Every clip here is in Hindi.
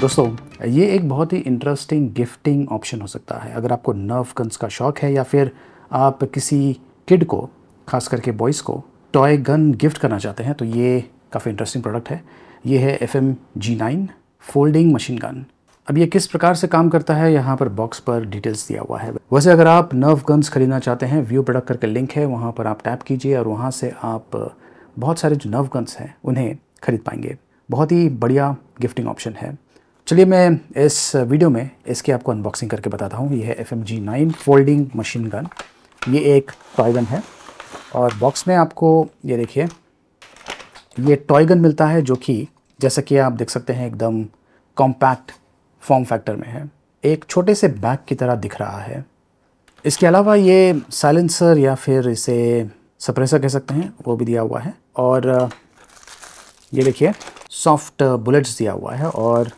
दोस्तों ये एक बहुत ही इंटरेस्टिंग गिफ्टिंग ऑप्शन हो सकता है अगर आपको नर्व गन्स का शौक है या फिर आप किसी किड को खास करके बॉयज़ को टॉय गन गिफ्ट करना चाहते हैं तो ये काफ़ी इंटरेस्टिंग प्रोडक्ट है ये है F M G nine folding machine gun अब ये किस प्रकार से काम करता है यहाँ पर बॉक्स पर डिटेल्स दिया हुआ है वैसे अगर आप नर्व गन्स खरीदना चाहते हैं व्यू प्रोडक्ट करके लिंक है वहाँ पर आप टैप कीजिए और वहाँ से आप बहुत सारे जो नर्व गन्स हैं उन्हें खरीद पाएंगे बहुत ही बढ़िया गिफ्टिंग ऑप्शन है चलिए मैं इस वीडियो में इसके आपको अनबॉक्सिंग करके बताता हूँ ये है F M G nine folding machine gun ये एक टॉय गन है और बॉक्स में आपको ये देखिए ये टॉय गन मिलता है जो कि जैसा कि आप देख सकते हैं एकदम कॉम्पैक्ट फॉर्म फैक्टर में है एक छोटे से बैग की तरह दिख रहा है इसके अलावा ये साइलेंसर या फिर इसे सप्रेसर कह सकते हैं वो भी दिया हुआ है और ये देखिए सॉफ्ट बुलेट्स दिया हुआ है और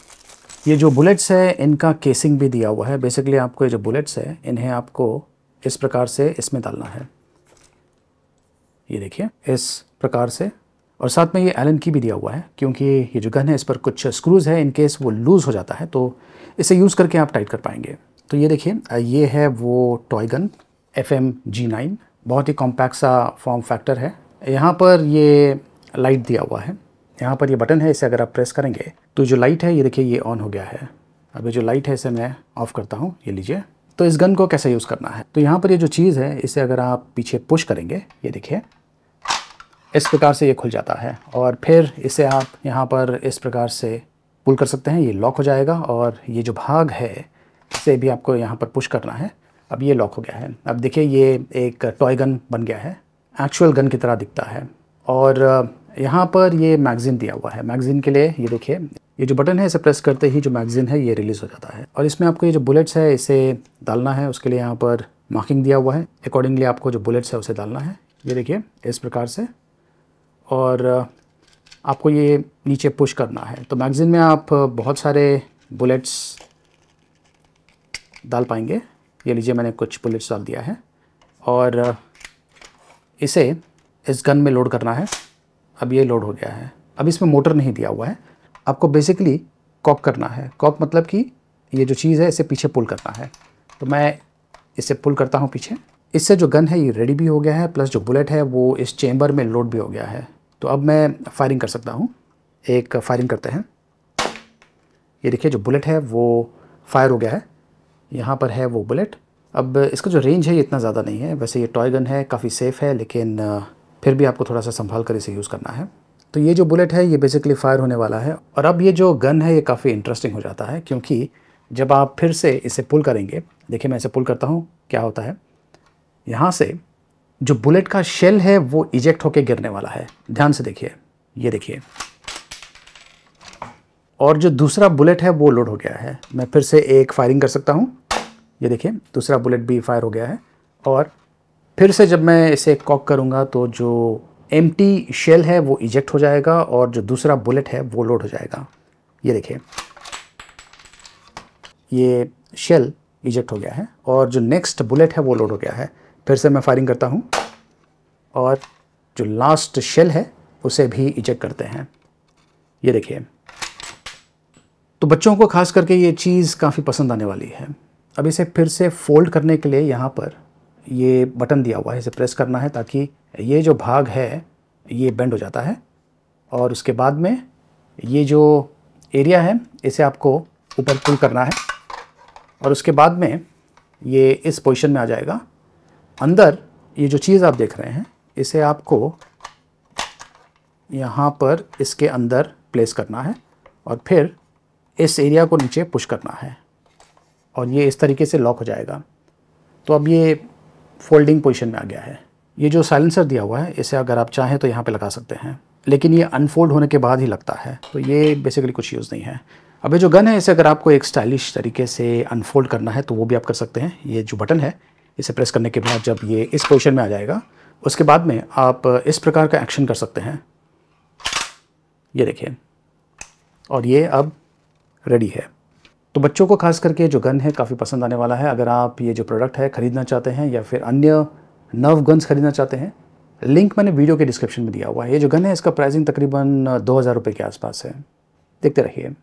ये जो बुलेट्स है इनका केसिंग भी दिया हुआ है बेसिकली आपको ये जो बुलेट्स है इन्हें आपको इस प्रकार से इसमें डालना है ये देखिए इस प्रकार से और साथ में ये एलन की भी दिया हुआ है क्योंकि ये जो गन है इस पर कुछ स्क्रूज़ है इनकेस वो लूज़ हो जाता है तो इसे यूज़ करके आप टाइट कर पाएंगे तो ये देखिए ये है वो toy gun F M G nine बहुत ही कॉम्पैक्ट सा फॉर्म फैक्टर है यहाँ पर ये लाइट दिया हुआ है यहाँ पर ये बटन है इसे अगर आप प्रेस करेंगे तो जो लाइट है ये देखिए ये ऑन हो गया है अभी जो लाइट है इसे मैं ऑफ़ करता हूँ ये लीजिए तो इस गन को कैसे यूज़ करना है तो यहाँ पर ये जो चीज़ है इसे अगर आप पीछे पुश करेंगे ये देखिए इस प्रकार से ये खुल जाता है और फिर इसे आप यहाँ पर इस प्रकार से पुल कर सकते हैं ये लॉक हो जाएगा और ये जो भाग है इसे भी आपको यहाँ पर पुश करना है अब ये लॉक हो गया है अब देखिए ये एक टॉय गन बन गया है एक्चुअल गन की तरह दिखता है और यहाँ पर ये मैगज़ीन दिया हुआ है मैगज़ीन के लिए ये देखिए ये जो बटन है इसे प्रेस करते ही जो मैगज़ीन है ये रिलीज़ हो जाता है और इसमें आपको ये जो बुलेट्स है इसे डालना है उसके लिए यहाँ पर मार्किंग दिया हुआ है अकॉर्डिंगली आपको जो बुलेट्स है उसे डालना है ये देखिए इस प्रकार से और आपको ये नीचे पुश करना है तो मैगज़ीन में आप बहुत सारे बुलेट्स डाल पाएंगे ये लीजिए मैंने कुछ बुलेट्स डाल दिया है और इसे इस गन में लोड करना है अब ये लोड हो गया है अब इसमें मोटर नहीं दिया हुआ है आपको बेसिकली कॉक करना है कॉक मतलब कि ये जो चीज़ है इसे पीछे पुल करना है तो मैं इसे पुल करता हूँ पीछे इससे जो गन है ये रेडी भी हो गया है प्लस जो बुलेट है वो इस चेंबर में लोड भी हो गया है तो अब मैं फायरिंग कर सकता हूँ एक फायरिंग करते हैं ये देखिए जो बुलेट है वो फायर हो गया है यहाँ पर है वो बुलेट अब इसका जो रेंज है ये इतना ज़्यादा नहीं है वैसे ये टॉय गन है काफ़ी सेफ़ है लेकिन फिर भी आपको थोड़ा सा संभाल कर इसे यूज़ करना है तो ये जो बुलेट है ये बेसिकली फायर होने वाला है और अब ये जो गन है ये काफ़ी इंटरेस्टिंग हो जाता है क्योंकि जब आप फिर से इसे पुल करेंगे देखिए मैं इसे पुल करता हूँ क्या होता है यहाँ से जो बुलेट का शेल है वो इजेक्ट होकर गिरने वाला है ध्यान से देखिए ये देखिए और जो दूसरा बुलेट है वो लोड हो गया है मैं फिर से एक फायरिंग कर सकता हूँ ये देखिए दूसरा बुलेट भी फायर हो गया है और फिर से जब मैं इसे कॉक करूँगा तो जो एम शेल है वो इजेक्ट हो जाएगा और जो दूसरा बुलेट है वो लोड हो जाएगा ये देखिए ये शेल इजेक्ट हो गया है और जो नेक्स्ट बुलेट है वो लोड हो गया है फिर से मैं फायरिंग करता हूँ और जो लास्ट शेल है उसे भी इजेक्ट करते हैं ये देखिए तो बच्चों को खास करके ये चीज़ काफ़ी पसंद आने वाली है अब इसे फिर से फोल्ड करने के लिए यहाँ पर ये बटन दिया हुआ है इसे प्रेस करना है ताकि ये जो भाग है ये बेंड हो जाता है और उसके बाद में ये जो एरिया है इसे आपको ऊपर पुल करना है और उसके बाद में ये इस पोजीशन में आ जाएगा अंदर ये जो चीज़ आप देख रहे हैं इसे आपको यहाँ पर इसके अंदर प्लेस करना है और फिर इस एरिया को नीचे पुश करना है और ये इस तरीके से लॉक हो जाएगा तो अब ये फोल्डिंग पोजिशन में आ गया है ये जो साइलेंसर दिया हुआ है इसे अगर आप चाहें तो यहाँ पर लगा सकते हैं लेकिन ये अनफोल्ड होने के बाद ही लगता है तो ये बेसिकली कुछ यूज़ नहीं है अब ये जो गन है इसे अगर आपको एक स्टाइलिश तरीके से अनफोल्ड करना है तो वो भी आप कर सकते हैं ये जो बटन है इसे प्रेस करने के बाद जब ये इस पोजिशन में आ जाएगा उसके बाद में आप इस प्रकार का एक्शन कर सकते हैं ये देखिए और ये अब रेडी है तो बच्चों को खास करके जो गन है काफ़ी पसंद आने वाला है अगर आप ये जो प्रोडक्ट है ख़रीदना चाहते हैं या फिर अन्य नव गन्स ख़रीदना चाहते हैं लिंक मैंने वीडियो के डिस्क्रिप्शन में दिया हुआ है ये जो गन है इसका प्राइसिंग तकरीबन दो हज़ार रुपये के आसपास है देखते रहिए